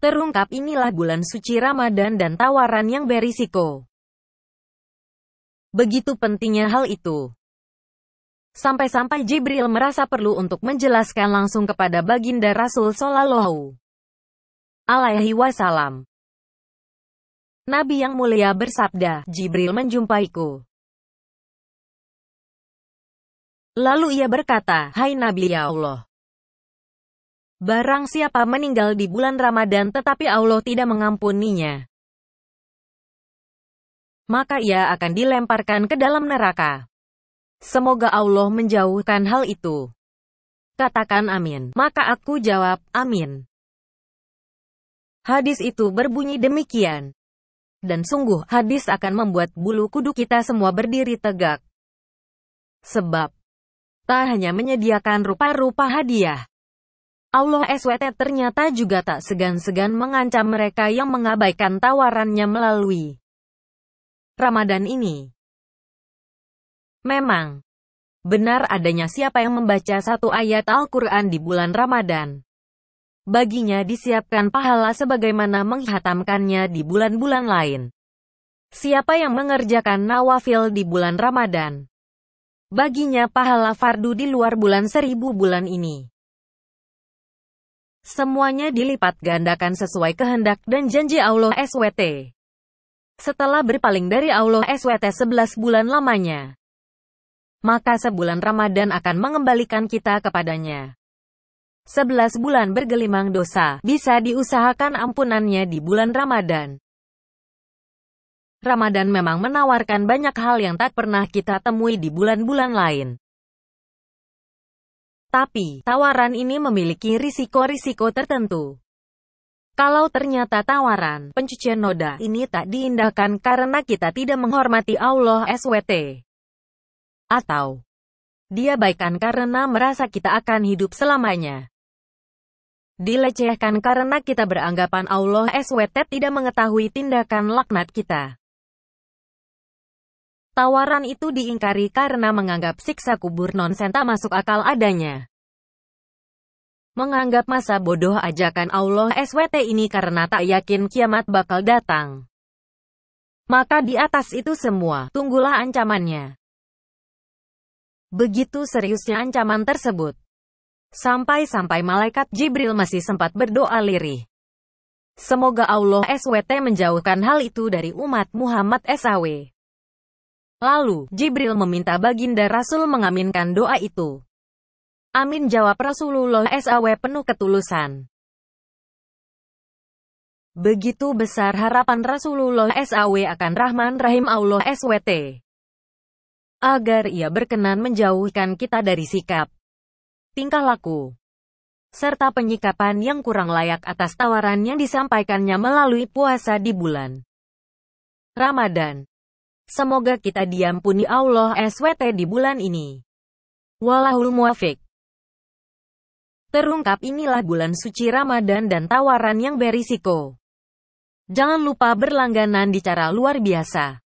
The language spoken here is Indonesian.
Terungkap inilah bulan suci Ramadan dan tawaran yang berisiko. Begitu pentingnya hal itu. Sampai-sampai Jibril merasa perlu untuk menjelaskan langsung kepada baginda Rasul Sallallahu alaihi wasallam. Nabi yang mulia bersabda, Jibril menjumpaiku. Lalu ia berkata, Hai Nabi ya Allah, Barang siapa meninggal di bulan Ramadan tetapi Allah tidak mengampuninya, maka ia akan dilemparkan ke dalam neraka. Semoga Allah menjauhkan hal itu. Katakan amin. Maka aku jawab, amin. Hadis itu berbunyi demikian. Dan sungguh, hadis akan membuat bulu kuduk kita semua berdiri tegak. Sebab, tak hanya menyediakan rupa-rupa hadiah, Allah SWT ternyata juga tak segan-segan mengancam mereka yang mengabaikan tawarannya melalui Ramadan ini. Memang, benar adanya siapa yang membaca satu ayat Al-Quran di bulan Ramadan. Baginya disiapkan pahala sebagaimana menghatamkannya di bulan-bulan lain. Siapa yang mengerjakan nawafil di bulan Ramadan? Baginya pahala fardu di luar bulan seribu bulan ini. Semuanya dilipat gandakan sesuai kehendak dan janji Allah SWT. Setelah berpaling dari Allah SWT 11 bulan lamanya, maka sebulan Ramadan akan mengembalikan kita kepadanya. 11 bulan bergelimang dosa, bisa diusahakan ampunannya di bulan Ramadan. Ramadan memang menawarkan banyak hal yang tak pernah kita temui di bulan-bulan lain. Tapi, tawaran ini memiliki risiko-risiko tertentu. Kalau ternyata tawaran pencucian noda ini tak diindahkan karena kita tidak menghormati Allah SWT. Atau, dia baikan karena merasa kita akan hidup selamanya. Dilecehkan karena kita beranggapan Allah SWT tidak mengetahui tindakan laknat kita. Tawaran itu diingkari karena menganggap siksa kubur nonsenta masuk akal adanya. Menganggap masa bodoh ajakan Allah SWT ini karena tak yakin kiamat bakal datang. Maka di atas itu semua, tunggulah ancamannya. Begitu seriusnya ancaman tersebut. Sampai-sampai malaikat Jibril masih sempat berdoa lirih. Semoga Allah SWT menjauhkan hal itu dari umat Muhammad SAW. Lalu, Jibril meminta baginda Rasul mengaminkan doa itu. Amin jawab Rasulullah SAW penuh ketulusan. Begitu besar harapan Rasulullah SAW akan Rahman Rahim Allah SWT. Agar ia berkenan menjauhkan kita dari sikap, tingkah laku, serta penyikapan yang kurang layak atas tawaran yang disampaikannya melalui puasa di bulan Ramadan. Semoga kita diampuni Allah SWT di bulan ini. Walahul muafik. Terungkap inilah bulan suci Ramadan dan tawaran yang berisiko. Jangan lupa berlangganan di cara luar biasa.